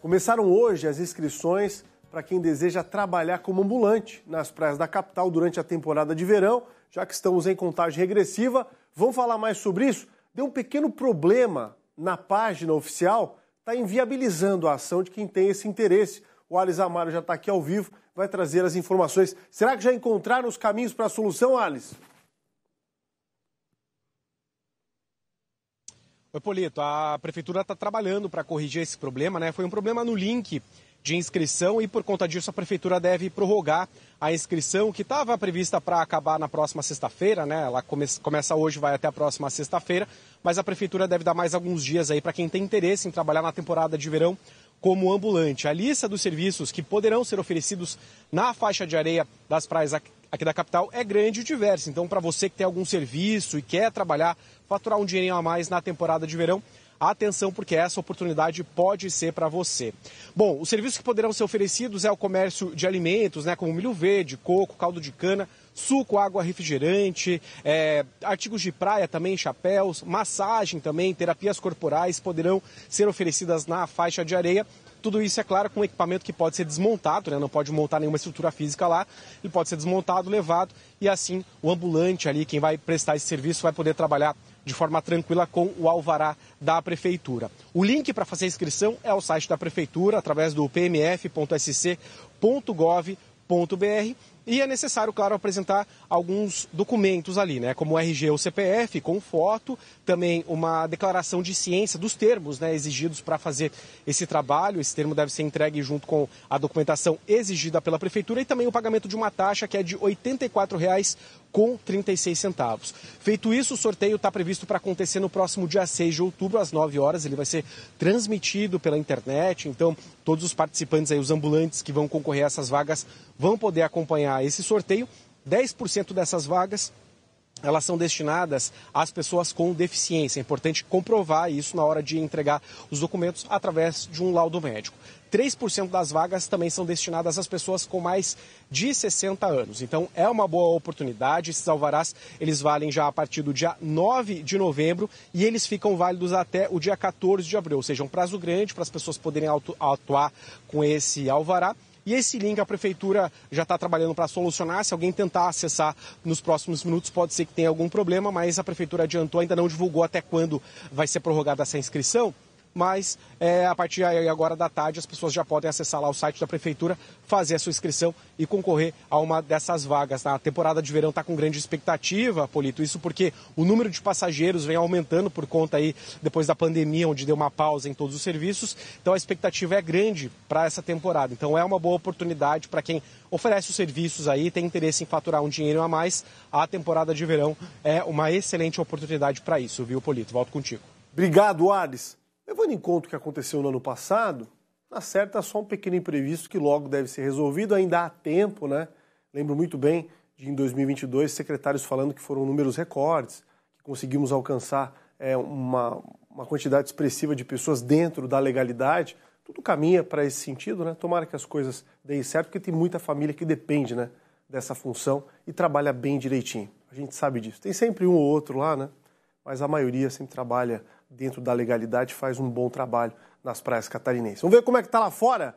Começaram hoje as inscrições para quem deseja trabalhar como ambulante nas praias da capital durante a temporada de verão, já que estamos em contagem regressiva. Vamos falar mais sobre isso? Deu um pequeno problema na página oficial, está inviabilizando a ação de quem tem esse interesse. O Alice Amaro já está aqui ao vivo, vai trazer as informações. Será que já encontraram os caminhos para a solução, Alice? Polito, a prefeitura está trabalhando para corrigir esse problema, né? Foi um problema no link de inscrição e por conta disso a prefeitura deve prorrogar a inscrição que estava prevista para acabar na próxima sexta-feira, né? Ela come começa hoje, vai até a próxima sexta-feira, mas a prefeitura deve dar mais alguns dias aí para quem tem interesse em trabalhar na temporada de verão como ambulante. A lista dos serviços que poderão ser oferecidos na faixa de areia das praias aqui da capital é grande e diversa. Então, para você que tem algum serviço e quer trabalhar, faturar um dinheirinho a mais na temporada de verão, atenção, porque essa oportunidade pode ser para você. Bom, os serviços que poderão ser oferecidos é o comércio de alimentos, né, como milho verde, coco, caldo de cana, suco, água refrigerante, é, artigos de praia também, chapéus, massagem também, terapias corporais poderão ser oferecidas na faixa de areia tudo isso, é claro, com equipamento que pode ser desmontado, né? não pode montar nenhuma estrutura física lá, ele pode ser desmontado, levado e assim o ambulante ali, quem vai prestar esse serviço, vai poder trabalhar de forma tranquila com o alvará da prefeitura. O link para fazer a inscrição é o site da prefeitura, através do pmf.sc.gov.br e é necessário, claro, apresentar alguns documentos ali, né? Como o RG ou CPF, com foto, também uma declaração de ciência dos termos né, exigidos para fazer esse trabalho. Esse termo deve ser entregue junto com a documentação exigida pela Prefeitura e também o pagamento de uma taxa que é de R$ reais com 36 centavos. Feito isso, o sorteio está previsto para acontecer no próximo dia 6 de outubro, às 9 horas. Ele vai ser transmitido pela internet, então todos os participantes aí, os ambulantes que vão concorrer a essas vagas, vão poder acompanhar esse sorteio, 10% dessas vagas elas são destinadas às pessoas com deficiência. É importante comprovar isso na hora de entregar os documentos através de um laudo médico. 3% das vagas também são destinadas às pessoas com mais de 60 anos. Então é uma boa oportunidade. Esses alvarás, eles valem já a partir do dia 9 de novembro e eles ficam válidos até o dia 14 de abril, ou seja, um prazo grande para as pessoas poderem atuar com esse alvará e esse link a prefeitura já está trabalhando para solucionar. Se alguém tentar acessar nos próximos minutos, pode ser que tenha algum problema, mas a prefeitura adiantou, ainda não divulgou até quando vai ser prorrogada essa inscrição mas é, a partir agora da tarde as pessoas já podem acessar lá o site da prefeitura, fazer a sua inscrição e concorrer a uma dessas vagas. Tá? A temporada de verão está com grande expectativa, Polito, isso porque o número de passageiros vem aumentando por conta aí depois da pandemia, onde deu uma pausa em todos os serviços, então a expectativa é grande para essa temporada. Então é uma boa oportunidade para quem oferece os serviços aí, tem interesse em faturar um dinheiro a mais, a temporada de verão é uma excelente oportunidade para isso, viu, Polito? Volto contigo. Obrigado, Alice. Levando em conta o que aconteceu no ano passado, acerta só um pequeno imprevisto que logo deve ser resolvido, ainda há tempo, né? Lembro muito bem de em 2022 secretários falando que foram números recordes, que conseguimos alcançar é, uma, uma quantidade expressiva de pessoas dentro da legalidade. Tudo caminha para esse sentido, né? Tomara que as coisas deem certo, porque tem muita família que depende, né? Dessa função e trabalha bem direitinho. A gente sabe disso. Tem sempre um ou outro lá, né? Mas a maioria sempre trabalha dentro da legalidade, faz um bom trabalho nas praias catarinenses. Vamos ver como é que está lá fora?